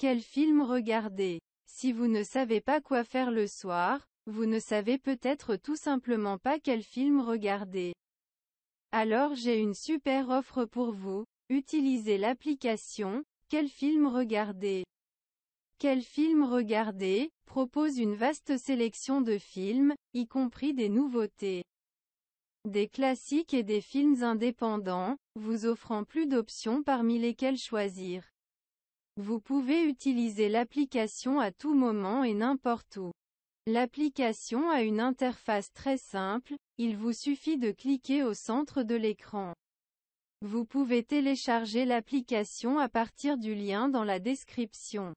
Quel film regarder Si vous ne savez pas quoi faire le soir, vous ne savez peut-être tout simplement pas quel film regarder. Alors j'ai une super offre pour vous, utilisez l'application, quel film regarder Quel film regarder propose une vaste sélection de films, y compris des nouveautés. Des classiques et des films indépendants, vous offrant plus d'options parmi lesquelles choisir. Vous pouvez utiliser l'application à tout moment et n'importe où. L'application a une interface très simple, il vous suffit de cliquer au centre de l'écran. Vous pouvez télécharger l'application à partir du lien dans la description.